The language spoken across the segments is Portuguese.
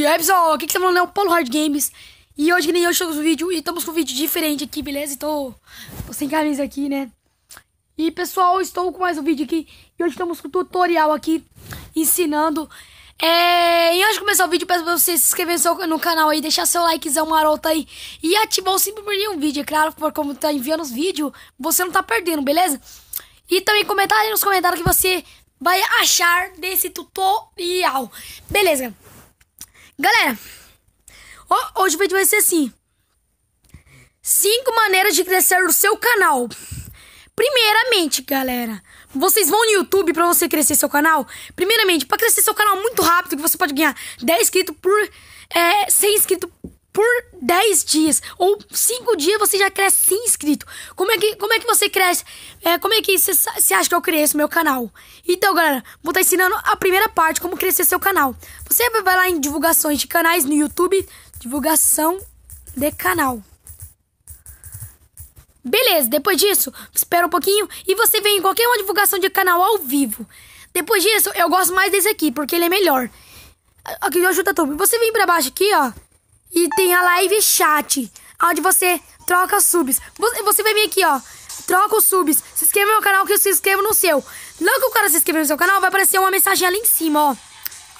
E aí pessoal, aqui que tá falando é o Paulo Hard Games E hoje que nem eu chego vídeo e estamos com um vídeo diferente aqui, beleza? Então, tô sem camisa aqui, né? E pessoal, estou com mais um vídeo aqui E hoje estamos com um tutorial aqui Ensinando é... E antes de começar o vídeo, peço pra você se inscrever no canal aí, deixar seu likezão maroto aí e ativar o sininho pra nenhum vídeo, é claro, porque como tá enviando os vídeos, você não tá perdendo, beleza? E também comentar aí nos comentários que você vai achar desse tutorial. Beleza, Galera, hoje o vídeo vai ser assim: 5 maneiras de crescer o seu canal. Primeiramente, galera, vocês vão no YouTube para você crescer seu canal. Primeiramente, para crescer seu canal muito rápido, que você pode ganhar 10 inscritos por é, 100 inscritos por 10 dias ou 5 dias você já cresce inscrito. Como é que, como é que você cresce? É, como é que você acha que eu cresço meu canal? Então, galera, vou estar tá ensinando a primeira parte, como crescer seu canal. Você vai lá em divulgações de canais no YouTube, divulgação de canal. Beleza, depois disso, espera um pouquinho e você vem em qualquer uma divulgação de canal ao vivo. Depois disso, eu gosto mais desse aqui, porque ele é melhor. Aqui, ajuda a Você vem pra baixo aqui, ó. E tem a live chat, onde você troca subs. Você, vai vir aqui, ó. Troca os subs. Se inscreva no meu canal que eu se inscrevo no seu. Logo que o cara se inscrever no seu canal, vai aparecer uma mensagem ali em cima, ó.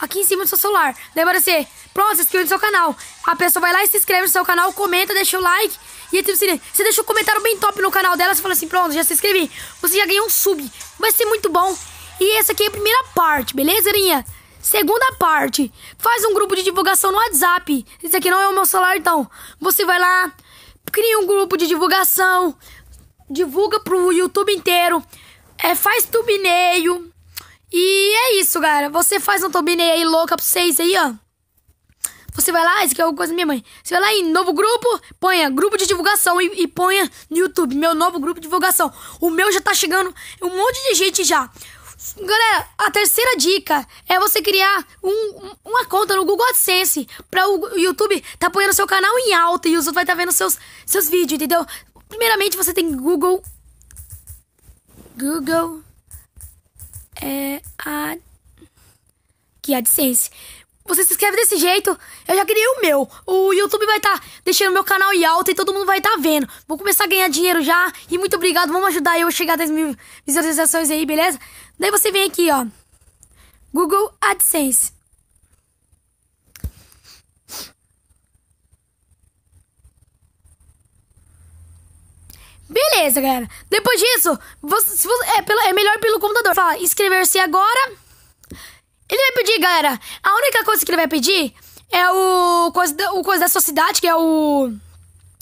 Aqui em cima do seu celular. vai aparecer, pronto, se inscreve no seu canal. A pessoa vai lá e se inscreve no seu canal, comenta, deixa o like. E aí, tipo assim, você deixa um comentário bem top no canal dela, você fala assim, pronto, já se inscrevi. Você já ganhou um sub. Vai ser muito bom. E essa aqui é a primeira parte, beleza, Irinha? Segunda parte. Faz um grupo de divulgação no WhatsApp. Esse aqui não é o meu celular, então. Você vai lá, cria um grupo de divulgação, divulga pro YouTube inteiro, é, faz tubineio E é isso, galera. Você faz um tubineio aí louca pra vocês aí, ó. Você vai lá, isso aqui é uma coisa da minha mãe. Você vai lá em novo grupo, ponha grupo de divulgação e, e ponha no YouTube, meu novo grupo de divulgação. O meu já tá chegando um monte de gente já. Galera, a terceira dica é você criar um, uma conta no Google AdSense para o YouTube tá apoiando seu canal em alta e os outros vai estar tá vendo seus, seus vídeos, entendeu? Primeiramente, você tem Google... Google... É... A, que é AdSense. Você se inscreve desse jeito. Eu já criei o meu. O YouTube vai estar tá deixando meu canal em alta e todo mundo vai estar tá vendo. Vou começar a ganhar dinheiro já. E muito obrigado. Vamos ajudar eu a chegar a 10 mil visualizações aí, beleza? Daí você vem aqui, ó. Google AdSense. Beleza, galera. Depois disso, você, você, é, pelo, é melhor pelo computador. Fala, inscrever-se agora. Ele vai pedir, galera. A única coisa que ele vai pedir é o coisa da, o coisa da sua cidade, que é o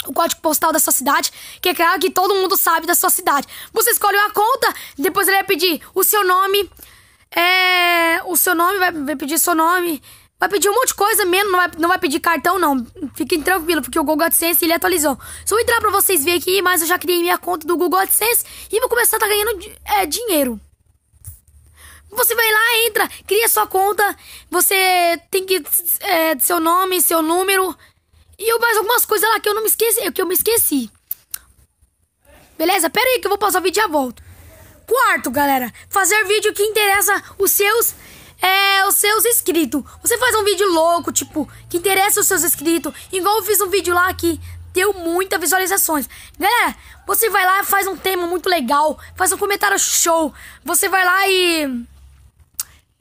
o código postal da sua cidade, que é claro que todo mundo sabe da sua cidade. Você escolhe uma conta, depois ele vai pedir o seu nome, é, o seu nome, vai, vai pedir seu nome, vai pedir um monte de coisa mesmo, não vai, não vai pedir cartão não. Fiquem tranquilos, porque o Google AdSense ele atualizou. Só entrar pra vocês verem aqui, mas eu já criei minha conta do Google AdSense e vou começar a ganhar tá ganhando é, dinheiro. Você vai lá, entra, cria sua conta, você tem que. É, seu nome, seu número. E eu mais algumas coisas lá que eu não me esqueci. Que eu me esqueci. Beleza? Pera aí que eu vou passar o vídeo e já volto. Quarto, galera, fazer vídeo que interessa os seus é, os seus inscritos. Você faz um vídeo louco, tipo, que interessa os seus inscritos. Igual eu fiz um vídeo lá que deu muitas visualizações. Galera, você vai lá, faz um tema muito legal, faz um comentário show. Você vai lá e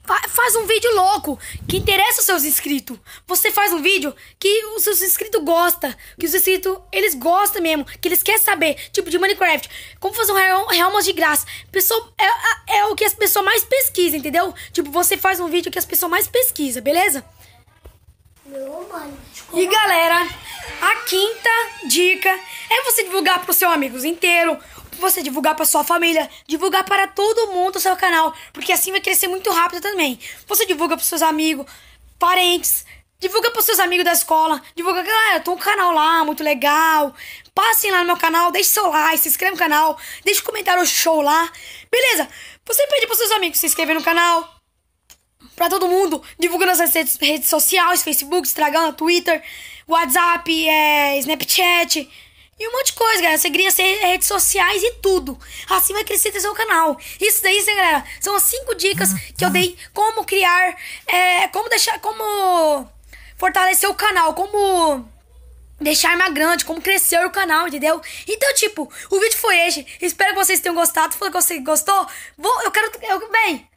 Fa faz um vídeo louco que interessa os seus inscritos. Você faz um vídeo que os seus inscritos gostam. Que os inscritos, eles gostam mesmo. Que eles querem saber. Tipo de Minecraft. Como fazer um real, de graça. Pessoa, é, é, é o que as pessoas mais pesquisam, entendeu? Tipo, você faz um vídeo que as pessoas mais pesquisam, beleza? mano. E galera, a quinta dica é você divulgar para os seus amigos inteiro, você divulgar para sua família, divulgar para todo mundo o seu canal, porque assim vai crescer muito rápido também. Você divulga para seus amigos, parentes, divulga para seus amigos da escola, divulga, galera, ah, eu tô um canal lá, muito legal. Passem lá no meu canal, deixe seu like, se inscreva no canal, deixe um comentário show lá. Beleza? Você pede para seus amigos se inscrever no canal, para todo mundo, divulgando nas redes, redes sociais, Facebook, Instagram, Twitter, WhatsApp, é, Snapchat, e um monte de coisa, galera. Você cria é redes sociais e tudo. Assim vai crescer seu canal. Isso daí, galera, são as cinco dicas que eu dei como criar, é, como deixar, como fortalecer o canal, como deixar mais grande, como crescer o canal, entendeu? Então, tipo, o vídeo foi esse. Espero que vocês tenham gostado. Se você gostou, vou, eu quero, eu, bem,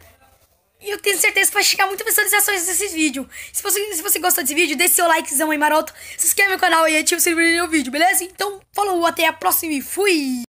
e eu tenho certeza que vai chegar muitas visualizações nesse vídeo. Se você, se você gostou desse vídeo, deixe seu likezão aí maroto. Se inscreve no canal e ativa o sininho no vídeo, beleza? Então, falou, até a próxima e fui!